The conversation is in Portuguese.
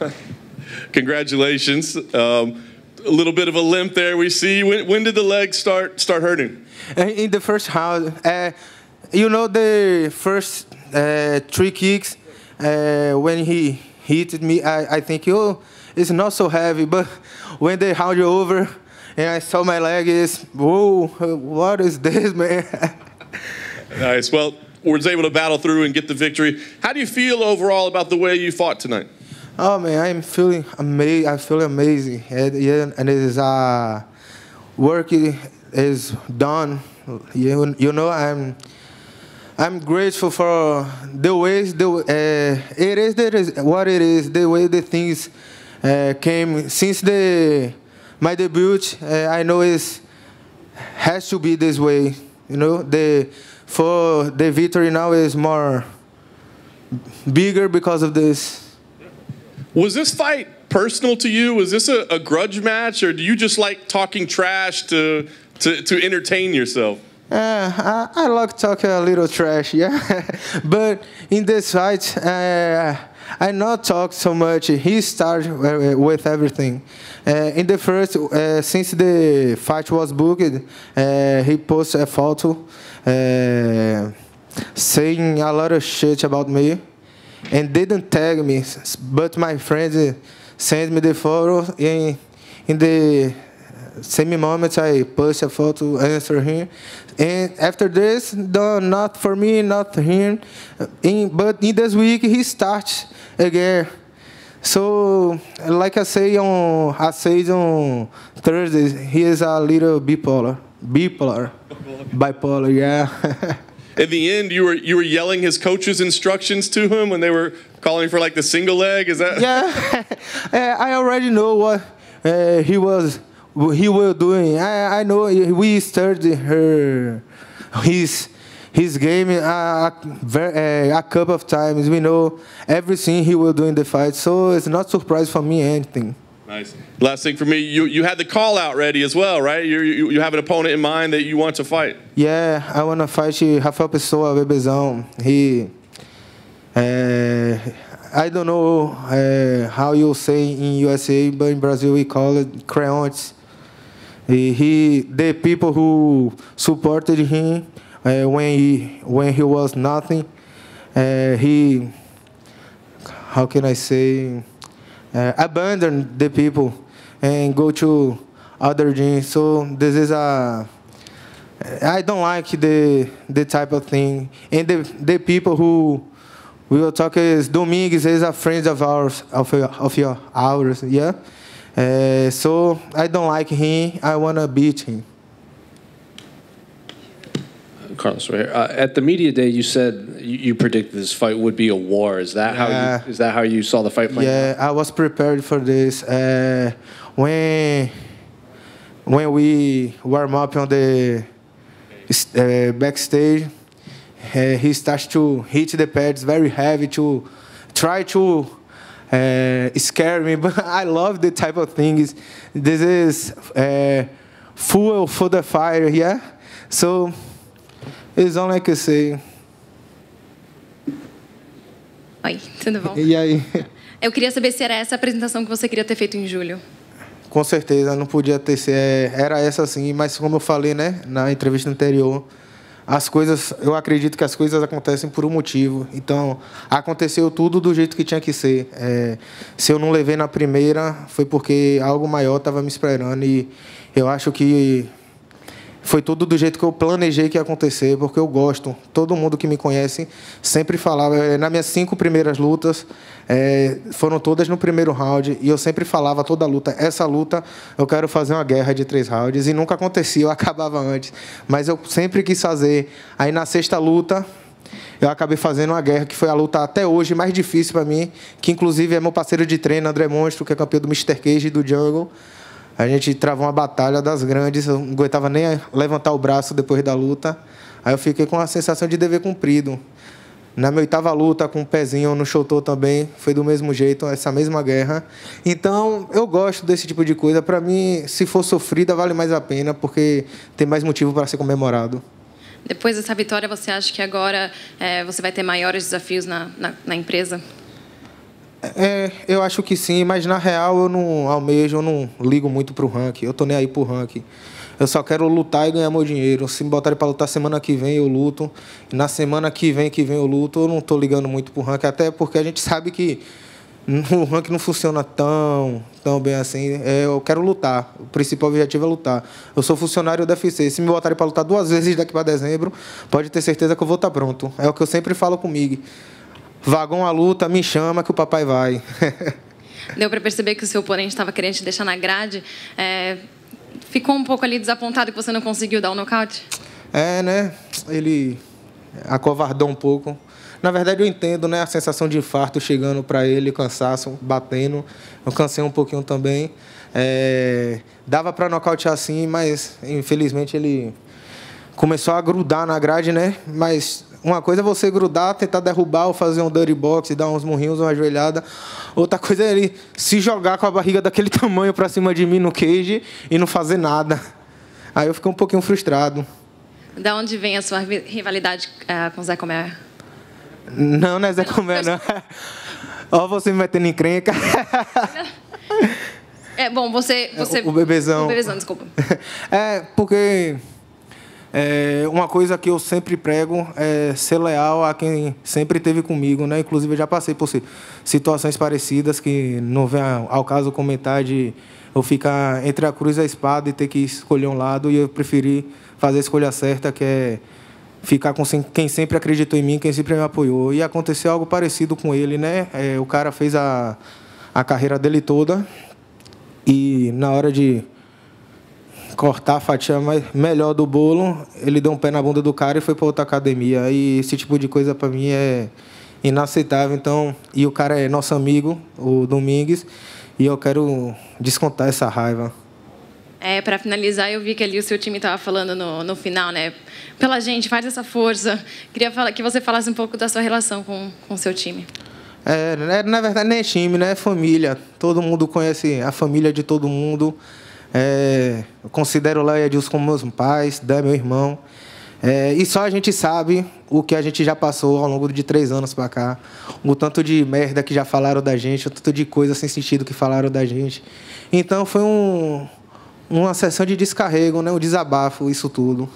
Congratulations. Um, a little bit of a limp there. We see. When, when did the leg start start hurting? Uh, in the first round, uh, you know the first uh, three kicks uh, when he hit me. I, I think oh, it's not so heavy, but when they round you over and I saw my leg, is whoa, what is this, man? nice. Well, was able to battle through and get the victory. How do you feel overall about the way you fought tonight? Oh man, I'm feeling amazing. I feel amazing. And, yeah, and it is uh, work is done. You, you know, I'm I'm grateful for the ways the uh, it is that is what it is. The way the things uh, came since the my debut. Uh, I know it has to be this way. You know, the for the victory now is more bigger because of this. Was this fight personal to you? Was this a, a grudge match, or do you just like talking trash to to, to entertain yourself? Uh, I, I like talking a little trash, yeah. but in this fight, uh, I not talk so much. He started uh, with everything. Uh, in the first, uh, since the fight was booked, uh, he posted a photo uh, saying a lot of shit about me and didn't tag me, but my friend sent me the photo and in the same moment I post a photo, answer him. And after this, the, not for me, not him. but in this week, he starts again. So, like I say on, I say on Thursday, he is a little bipolar, bipolar, bipolar, yeah. in the end, you were you were yelling his coach's instructions to him when they were calling for like the single leg. Is that? Yeah, uh, I already know what uh, he was he was doing. I I know we studied her his his game uh, a, uh, a, a couple of times. We know everything he will do in the fight, so it's not surprise for me anything. Nice. Last thing for me, you, you had the call out ready as well, right? You, you, you have an opponent in mind that you want to fight. Yeah, I want to fight you, Rafael Pessoa, Bebezão. He, uh, I don't know uh, how you say in USA, but in Brazil we call it creontes. He, the people who supported him uh, when he when he was nothing, he, how can I say? uh, abandon the people and go to other genes. So this is a uh, I don't like the the type of thing and the the people who we will talk is Dominguez is a friend of ours of of your ours yeah. Uh, so I don't like him. I wanna beat him. Carlos right here. Uh, at the media day, you said you, you, predicted this fight would be a war. Is that yeah. how? You, is that how you saw the fight playing? Yeah, out? I was prepared for this. Uh, when when we warm up on the uh, backstage, uh, he starts to hit the pads very heavy to try to uh, scare me. But I love the type of things. This is uh, fuel for the fire. Yeah, so. Eles vão que sei. Oi, tudo bom? E aí? Eu queria saber se era essa a apresentação que você queria ter feito em julho. Com certeza, não podia ter sido. É, era essa sim, mas como eu falei né, na entrevista anterior, as coisas, eu acredito que as coisas acontecem por um motivo. Então, aconteceu tudo do jeito que tinha que ser. É, se eu não levei na primeira, foi porque algo maior estava me esperando. E eu acho que foi tudo do jeito que eu planejei que ia acontecer, porque eu gosto. Todo mundo que me conhece sempre falava. Eh, nas minhas cinco primeiras lutas, é, foram todas no primeiro round, e eu sempre falava toda luta: essa luta eu quero fazer uma guerra de três rounds, e nunca acontecia, eu acabava antes. Mas eu sempre quis fazer. Aí na sexta luta, eu acabei fazendo uma guerra que foi a luta até hoje mais difícil para mim, que inclusive é meu parceiro de treino, André Monstro, que é campeão do Mr. Cage e do Jungle. A gente travou uma batalha das grandes, eu não aguentava nem levantar o braço depois da luta. Aí eu fiquei com a sensação de dever cumprido. Na minha oitava luta com o um pezinho no chutou também, foi do mesmo jeito, essa mesma guerra. Então, eu gosto desse tipo de coisa. Para mim, se for sofrida, vale mais a pena, porque tem mais motivo para ser comemorado. Depois dessa vitória, você acha que agora é, você vai ter maiores desafios na, na, na empresa? É, eu acho que sim, mas na real eu não almejo, eu não ligo muito pro ranking. Eu tô nem aí pro ranking. Eu só quero lutar e ganhar meu dinheiro. Se me botarem para lutar semana que vem, eu luto. Na semana que vem, que vem eu luto. Eu não tô ligando muito pro ranking, até porque a gente sabe que o ranking não funciona tão, tão bem assim. É, eu quero lutar. O principal objetivo é lutar. Eu sou funcionário do UFC. Se me botarem para lutar duas vezes daqui para dezembro, pode ter certeza que eu vou estar tá pronto. É o que eu sempre falo comigo vagão à luta, me chama que o papai vai. Deu para perceber que o seu oponente estava querendo te deixar na grade. É, ficou um pouco ali desapontado que você não conseguiu dar o um nocaute? É, né? Ele acovardou um pouco. Na verdade, eu entendo, né? A sensação de infarto chegando para ele, cansaço, batendo. Eu cansei um pouquinho também. É... Dava para nocautear assim, mas infelizmente ele começou a grudar na grade, né? Mas uma coisa é você grudar, tentar derrubar ou fazer um dirty box e dar uns murrinhos, uma joelhada. Outra coisa é ele se jogar com a barriga daquele tamanho para cima de mim no cage e não fazer nada. Aí eu fiquei um pouquinho frustrado. Da onde vem a sua rivalidade uh, com o Zé Comer? Não, não é Zé Comer, não. Ó, oh, você me metendo em crenca. é, bom, você, é, você... O bebezão. O bebezão, desculpa. É, porque é, uma coisa que eu sempre prego é ser leal a quem sempre teve comigo, né? Inclusive, eu já passei por situações parecidas que não vem ao caso comentar de eu ficar entre a cruz e a espada e ter que escolher um lado, e eu preferi fazer a escolha certa, que é ficar com quem sempre acreditou em mim, quem sempre me apoiou. E aconteceu algo parecido com ele, né? É, o cara fez a, a carreira dele toda e na hora de cortar a fatia mais, melhor do bolo, ele deu um pé na bunda do cara e foi para outra academia. E esse tipo de coisa para mim é inaceitável. Então, e o cara é nosso amigo, o Domingues, e eu quero descontar essa raiva. É, para finalizar, eu vi que ali o seu time estava falando no, no final, né? Pela gente, faz essa força. Queria falar, que você falasse um pouco da sua relação com o seu time. É, é, na verdade, nem é time, né? É família. Todo mundo conhece a família de todo mundo. É, eu considero Léo e Edilson como meus pais, Dan é meu irmão. É, e só a gente sabe o que a gente já passou ao longo de três anos para cá. O tanto de merda que já falaram da gente, o tanto de coisa sem sentido que falaram da gente. Então foi um, uma sessão de descarrego, né? um desabafo, isso tudo.